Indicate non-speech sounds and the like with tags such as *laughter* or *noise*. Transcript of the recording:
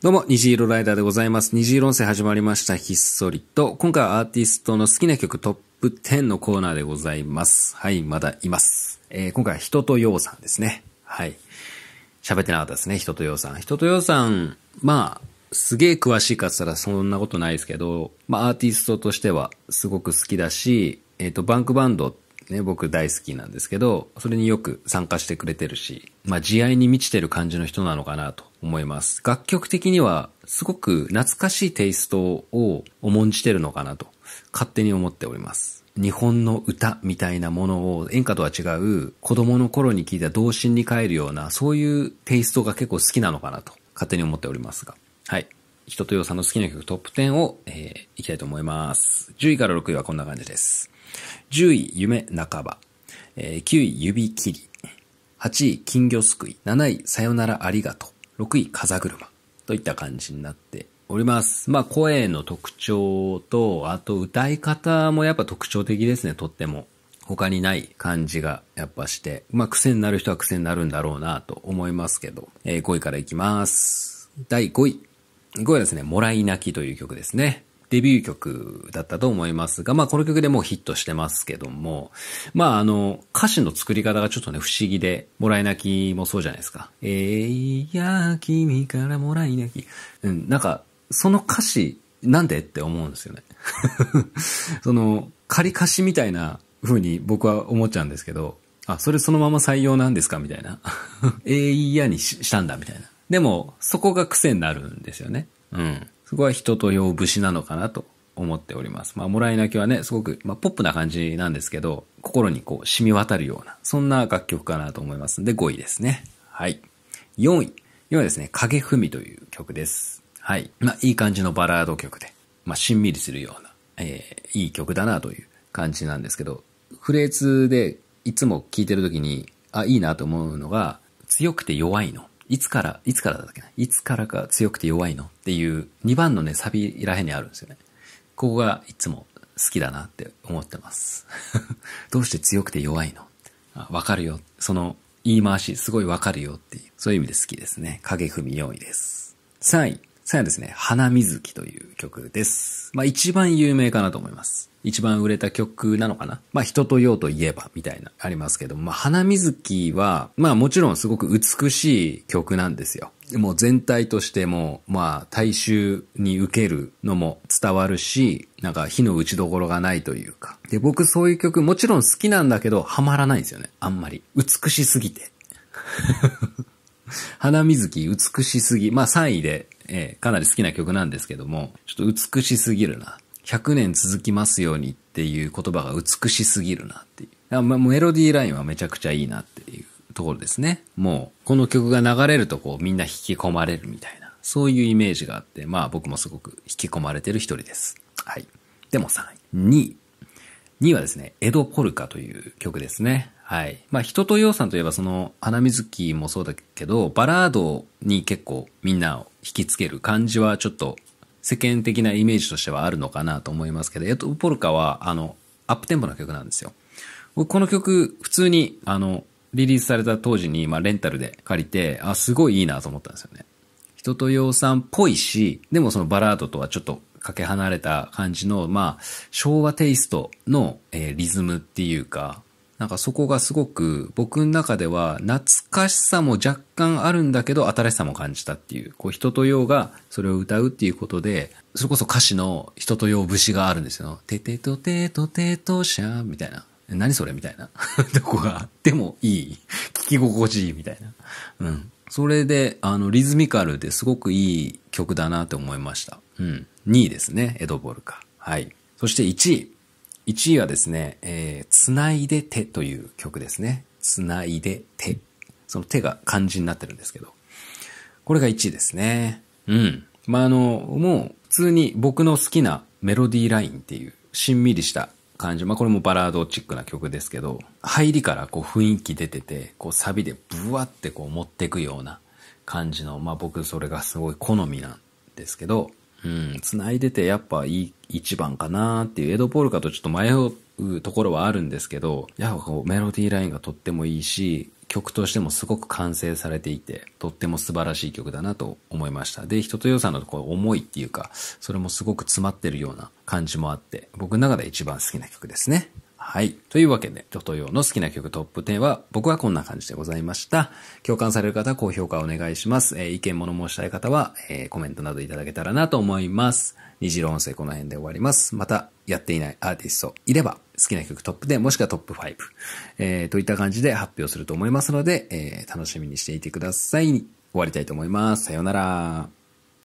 どうも、虹色ライダーでございます。虹色音声始まりました。ひっそりと。今回はアーティストの好きな曲トップ10のコーナーでございます。はい、まだいます。えー、今回は人とようさんですね。はい。喋ってなかったですね、人とようさん。人とようさん、まあ、すげえ詳しいかって言ったらそんなことないですけど、まあアーティストとしてはすごく好きだし、えっ、ー、と、バンクバンドね、僕大好きなんですけど、それによく参加してくれてるし、まあ、慈愛に満ちてる感じの人なのかなと思います。楽曲的にはすごく懐かしいテイストを重んじてるのかなと勝手に思っております。日本の歌みたいなものを演歌とは違う子供の頃に聞いた童心に帰るようなそういうテイストが結構好きなのかなと勝手に思っておりますが。はい。人とよさんの好きな曲トップ10を、えー、いきたいと思います。10位から6位はこんな感じです。10位、夢半ば。えー、9位、指切り。8位、金魚すくい。7位、さよならありがとう。6位風車といった感じになっております。まあ声の特徴と、あと歌い方もやっぱ特徴的ですね、とっても。他にない感じがやっぱして、まあ癖になる人は癖になるんだろうなと思いますけど、えー、5位からいきます。第5位。5位はですね、もらい泣きという曲ですね。デビュー曲だったと思いますが、まあこの曲でもうヒットしてますけども、まああの、歌詞の作り方がちょっとね、不思議で、もらい泣きもそうじゃないですか。えいや、君からもらい泣き。うん、なんか、その歌詞、なんでって思うんですよね。*laughs* その、仮歌詞みたいな風に僕は思っちゃうんですけど、あ、それそのまま採用なんですかみたいな。*laughs* えいやにしたんだ、みたいな。でも、そこが癖になるんですよね。うん。そこは人と呼ぶしなのかなと思っております。まあ、もらい泣きはね、すごく、まあ、ポップな感じなんですけど、心にこう、染み渡るような、そんな楽曲かなと思いますんで、5位ですね。はい。4位。4位はですね、影踏みという曲です。はい。まあ、いい感じのバラード曲で、まあ、しんみりするような、えー、いい曲だなという感じなんですけど、フレーズでいつも聴いてる時に、あ、いいなと思うのが、強くて弱いの。いつから、いつからだっけないつからか強くて弱いのっていう2番のね、サビらへんにあるんですよね。ここがいつも好きだなって思ってます。*laughs* どうして強くて弱いのわかるよ。その言い回し、すごいわかるよっていう、そういう意味で好きですね。影踏み4位です。3位。さあですね、花水木という曲です。まあ一番有名かなと思います。一番売れた曲なのかなまあ人と用といえばみたいなありますけども、まあ花水木は、まあもちろんすごく美しい曲なんですよ。もう全体としても、まあ、大衆に受けるのも伝わるし、なんか火の打ちどころがないというか。で、僕そういう曲もちろん好きなんだけど、ハマらないんですよね。あんまり。美しすぎて。*laughs* 花水木美しすぎ。まあ3位でえー、かなり好きな曲なんですけども、ちょっと美しすぎるな。100年続きますようにっていう言葉が美しすぎるなっていう。まあ、メロディーラインはめちゃくちゃいいなっていうところですね。もう、この曲が流れるとこうみんな引き込まれるみたいな。そういうイメージがあって、まあ僕もすごく引き込まれてる一人です。はい。でも3位。2位。2位はですね、エド・ポルカという曲ですね。はい。まあ、人と洋さんといえばその、花水木もそうだけど、バラードに結構みんなを引きつける感じはちょっと世間的なイメージとしてはあるのかなと思いますけど、エド・ポルカはあの、アップテンポな曲なんですよ。僕この曲、普通にあの、リリースされた当時に、まあ、レンタルで借りて、あ、すごいいいなと思ったんですよね。人と洋さんっぽいし、でもそのバラードとはちょっとかけ離れた感じの、まあ、昭和テイストの、えー、リズムっていうか、なんかそこがすごく僕の中では懐かしさも若干あるんだけど新しさも感じたっていう、こう人と用がそれを歌うっていうことで、それこそ歌詞の人と用節があるんですよ。ててとてとてとしゃーみたいな。何それみたいな。と *laughs* こがあってもいい。聞き心地いいみたいな。うん。それで、あの、リズミカルですごくいい曲だなと思いました。うん。2位ですね、エドボルカ。はい。そして1位。1位はですね、えー、つないで手という曲ですね。つないで手。その手が漢字になってるんですけど。これが1位ですね。うん。まあ、あの、もう、普通に僕の好きなメロディーラインっていう、しんみりした感じ。まあこれもバラードチックな曲ですけど、入りからこう雰囲気出てて、こうサビでブワってこう持ってくような感じの、まあ僕それがすごい好みなんですけど、うん、繋いでてやっぱいい一番かなっていう、エド・ポールかとちょっと迷うところはあるんですけど、やっぱこうメロディーラインがとってもいいし、曲としてもすごく完成されていて、とっても素晴らしい曲だなと思いました。で、人と洋さんのこう思いっていうか、それもすごく詰まってるような感じもあって、僕の中で一番好きな曲ですね。はい。というわけで、人と洋の好きな曲トップ10は、僕はこんな感じでございました。共感される方は高評価お願いします。えー、意見物申したい方は、えー、コメントなどいただけたらなと思います。虹色音声この辺で終わります。また、やっていないアーティストいれば、好きな曲トップで、もしくはトップ5、えー、といった感じで発表すると思いますので、えー、楽しみにしていてください。終わりたいと思います。さようなら。